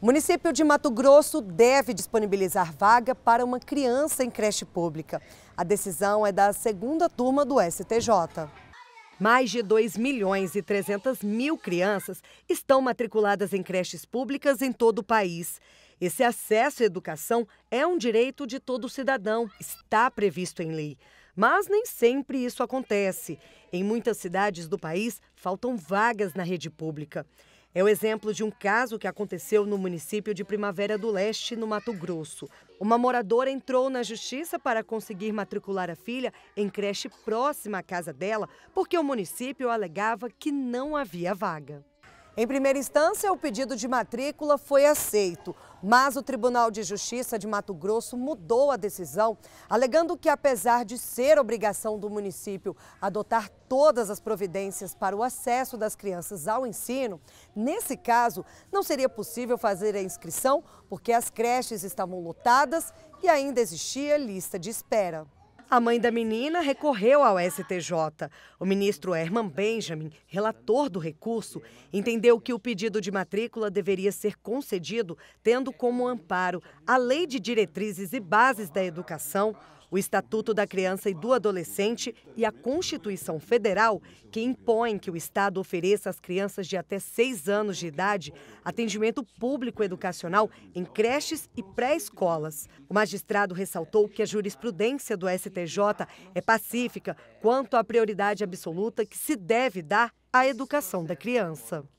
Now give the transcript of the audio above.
O município de Mato Grosso deve disponibilizar vaga para uma criança em creche pública. A decisão é da segunda turma do STJ. Mais de 2 milhões e 300 mil crianças estão matriculadas em creches públicas em todo o país. Esse acesso à educação é um direito de todo cidadão, está previsto em lei. Mas nem sempre isso acontece. Em muitas cidades do país, faltam vagas na rede pública. É o exemplo de um caso que aconteceu no município de Primavera do Leste, no Mato Grosso. Uma moradora entrou na justiça para conseguir matricular a filha em creche próxima à casa dela, porque o município alegava que não havia vaga. Em primeira instância, o pedido de matrícula foi aceito. Mas o Tribunal de Justiça de Mato Grosso mudou a decisão, alegando que, apesar de ser obrigação do município adotar todas as providências para o acesso das crianças ao ensino, nesse caso não seria possível fazer a inscrição porque as creches estavam lotadas e ainda existia lista de espera. A mãe da menina recorreu ao STJ. O ministro Herman Benjamin, relator do recurso, entendeu que o pedido de matrícula deveria ser concedido, tendo como amparo a Lei de Diretrizes e Bases da Educação, o Estatuto da Criança e do Adolescente e a Constituição Federal, que impõem que o Estado ofereça às crianças de até seis anos de idade atendimento público educacional em creches e pré-escolas. O magistrado ressaltou que a jurisprudência do STJ é pacífica quanto à prioridade absoluta que se deve dar à educação da criança.